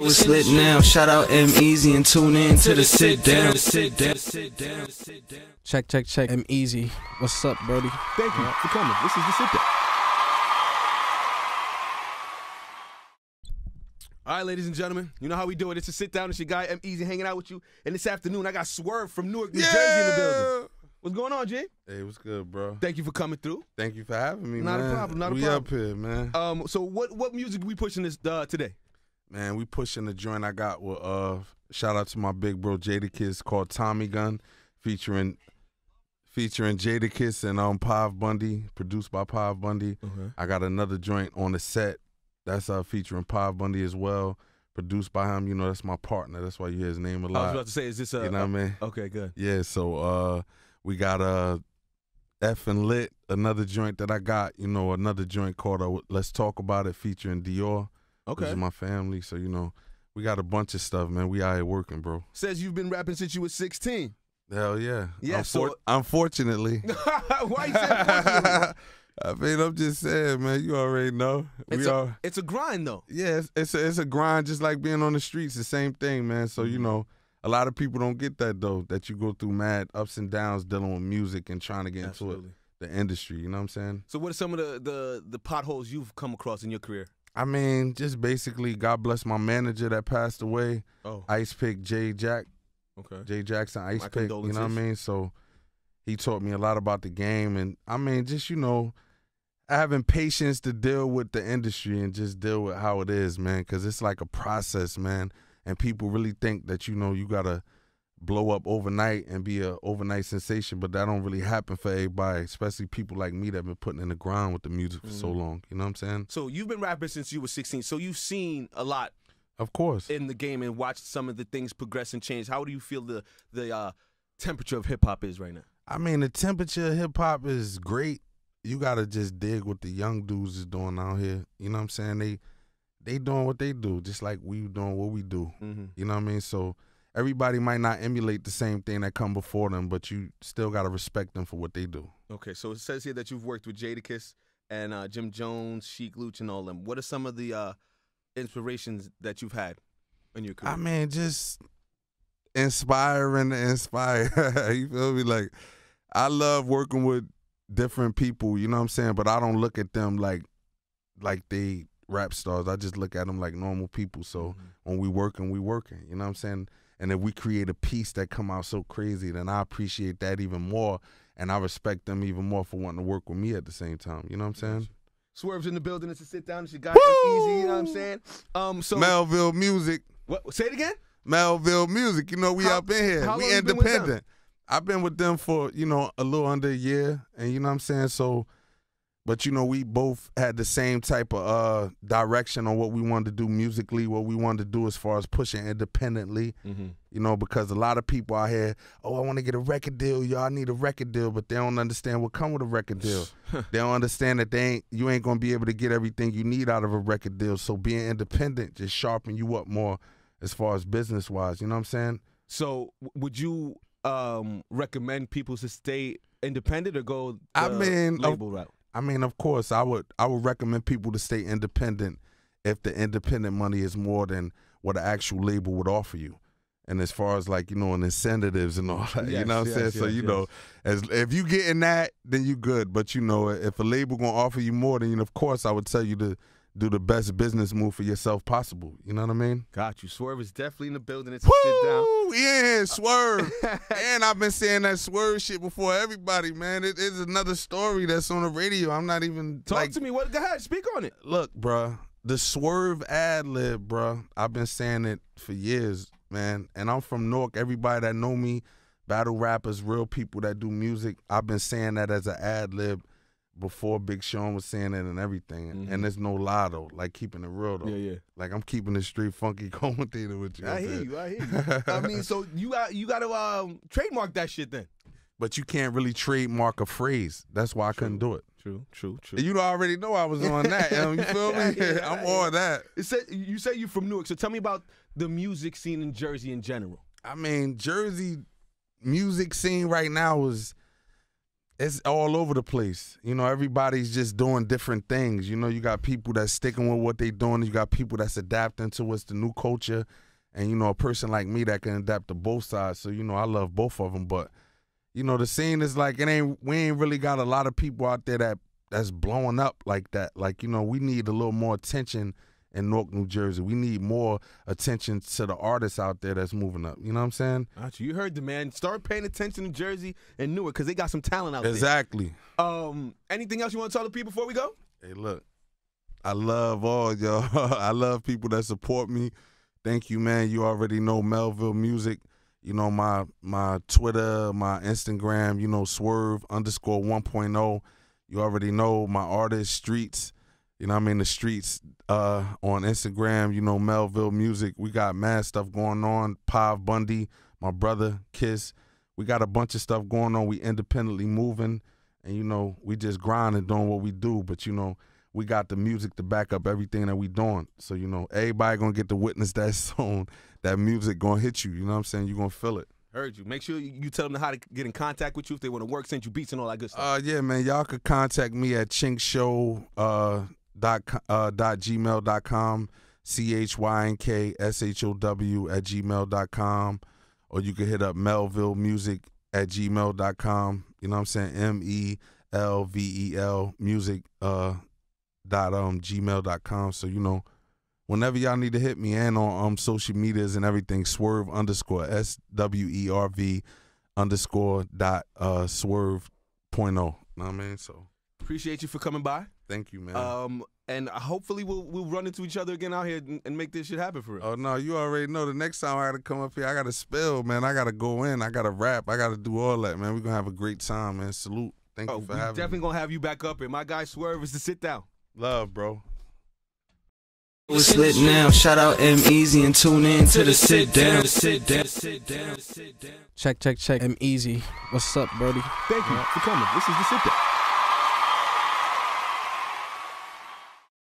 What's lit now? Shout out M Easy and tune in to the sit down. Sit down. Sit down. Sit down. Check, check, check. M Easy. What's up, Brody? Thank you for coming. This is the sit down. All right, ladies and gentlemen, you know how we do it. It's a sit down. It's your guy M Easy hanging out with you. And this afternoon, I got Swerve from Newark, New yeah! Jersey in the building. What's going on, Jay? Hey, what's good, bro? Thank you for coming through. Thank you for having me. Not man. a problem. Not a we problem. We up here, man. Um, so what what music we pushing this uh, today? Man, we pushing the joint I got with uh shout out to my big bro Jada Kiss called Tommy Gun, featuring featuring Jada Kiss and um Pav Bundy, produced by Pav Bundy. Okay. I got another joint on the set. That's uh featuring Pav Bundy as well. Produced by him, you know, that's my partner. That's why you hear his name a lot. I was about to say, is this a you know what I mean? Okay, good. Yeah, so uh we got uh F and Lit, another joint that I got, you know, another joint called uh, Let's Talk About It featuring Dior. Okay. This is my family, so you know, we got a bunch of stuff, man. We out here working, bro. Says you've been rapping since you was 16. Hell yeah. Yeah. Unfor- so- unfortunately. Why you say unfortunately? I mean, I'm just saying, man. You already know. It's, we a, are, it's a grind, though. Yeah, it's, it's a, it's a grind, just like being on the streets. The same thing, man. So you mm-hmm. know, a lot of people don't get that though. That you go through mad ups and downs dealing with music and trying to get Absolutely. into it, the industry. You know what I'm saying? So, what are some of the the, the potholes you've come across in your career? I mean, just basically, God bless my manager that passed away. Oh, Ice Pick Jay Jack. Okay. Jay Jackson, Ice my Pick. You know what I mean? So he taught me a lot about the game, and I mean, just you know, having patience to deal with the industry and just deal with how it is, man. Because it's like a process, man. And people really think that you know you gotta blow up overnight and be a overnight sensation, but that don't really happen for everybody, especially people like me that have been putting in the grind with the music for so mm. long. You know what I'm saying? So you've been rapping since you were 16. So you've seen a lot, of course, in the game and watched some of the things progress and change. How do you feel the the uh, temperature of hip hop is right now? I mean, the temperature of hip hop is great. You gotta just dig what the young dudes is doing out here. You know what I'm saying? They they doing what they do, just like we doing what we do. Mm -hmm. You know what I mean? So everybody might not emulate the same thing that come before them, but you still gotta respect them for what they do. Okay, so it says here that you've worked with Jadakiss and uh, Jim Jones, Sheik Luch, and all them. What are some of the uh, inspirations that you've had in your career? I mean, just inspiring to inspire. you feel me? Like I love working with different people. You know what I'm saying? But I don't look at them like like they rap stars. I just look at them like normal people. So mm -hmm. when we working, we working. You know what I'm saying? and if we create a piece that come out so crazy then i appreciate that even more and i respect them even more for wanting to work with me at the same time you know what i'm saying swerves in the building it's a sit down it's a guy easy you know what i'm saying um so melville music what say it again melville music you know we how, up in here we independent i've been with them for you know a little under a year and you know what i'm saying so but you know we both had the same type of uh, direction on what we wanted to do musically what we wanted to do as far as pushing independently mm -hmm. you know because a lot of people out here oh i want to get a record deal y'all need a record deal but they don't understand what come with a record deal they don't understand that they ain't you ain't gonna be able to get everything you need out of a record deal so being independent just sharpen you up more as far as business wise you know what i'm saying so would you um, recommend people to stay independent or go i mean label route I mean, of course, I would I would recommend people to stay independent if the independent money is more than what an actual label would offer you. And as far as like, you know, and incentives and all that, yes, you know what I'm saying? Yes, so, you know, as if you get in that, then you good. But you know, if a label gonna offer you more, then you know, of course I would tell you to do the best business move for yourself possible. You know what I mean? Got you. Swerve is definitely in the building. It's sit down. Yeah, Swerve. and I've been saying that Swerve shit before everybody, man. It is another story that's on the radio. I'm not even talk like, to me. What? Go ahead, speak on it. Look, bruh, the Swerve ad lib, bruh. I've been saying it for years, man. And I'm from Newark. Everybody that know me, battle rappers, real people that do music, I've been saying that as an ad lib before Big Sean was saying it and everything. Mm-hmm. And there's no lie though, like keeping it real though. Yeah, yeah. Like I'm keeping the street funky going theater with you. I hear you. I hear you. I mean, so you got you got to um, trademark that shit then. But you can't really trademark a phrase. That's why I True. couldn't do it. True, true, true. You already know I was on that. you, know, you feel me? yeah, I'm all on that. It said, you say you're from Newark, so tell me about the music scene in Jersey in general. I mean, Jersey music scene right now is – it's all over the place. You know, everybody's just doing different things. You know, you got people that's sticking with what they're doing. You got people that's adapting to what's the new culture, and you know, a person like me that can adapt to both sides. So you know, I love both of them. But you know, the scene is like it ain't. We ain't really got a lot of people out there that that's blowing up like that. Like you know, we need a little more attention in Newark, New Jersey. We need more attention to the artists out there that's moving up. You know what I'm saying? Gotcha. You heard the man. Start paying attention to Jersey and Newark because they got some talent out exactly. there. Exactly. Um, anything else you want to tell the people before we go? Hey, look, I love all y'all. I love people that support me. Thank you, man. You already know Melville Music. You know my my Twitter, my Instagram. You know Swerve underscore 1.0. You already know my artist Streets. You know, I'm in the streets uh, on Instagram. You know, Melville Music. We got mad stuff going on. Pav Bundy, my brother, Kiss. We got a bunch of stuff going on. We independently moving, and you know, we just grinding, doing what we do. But you know, we got the music to back up everything that we doing. So you know, everybody gonna get to witness that song. That music gonna hit you. You know what I'm saying? You gonna feel it. Heard you. Make sure you tell them how to get in contact with you if they want to work, send you beats and all that good stuff. Uh, yeah, man. Y'all could contact me at Chink Show uh, dot uh, dot gmail dot com c h y n k s h o w at gmail dot com or you can hit up melville music at gmail dot com you know what i'm saying m e l v e l music uh dot um gmail dot com so you know whenever y'all need to hit me and on um social medias and everything swerve underscore s w e r v underscore dot uh swerve point oh know what i mean so appreciate you for coming by Thank you, man. Um, and hopefully we'll we'll run into each other again out here and, and make this shit happen for real. Oh no, you already know. The next time I gotta come up here, I gotta spell, man. I gotta go in. I gotta rap. I gotta do all that, man. We gonna have a great time, man. Salute. Thank oh, you for having. Definitely gonna have you back up. And my guy Swerve is to sit down. Love, bro. It's lit now. Shout out M Easy and tune in to the sit down. Sit down. Sit down. Sit down. Check, check, check. M Easy. What's up, Brody? Thank you yeah. for coming. This is the sit down.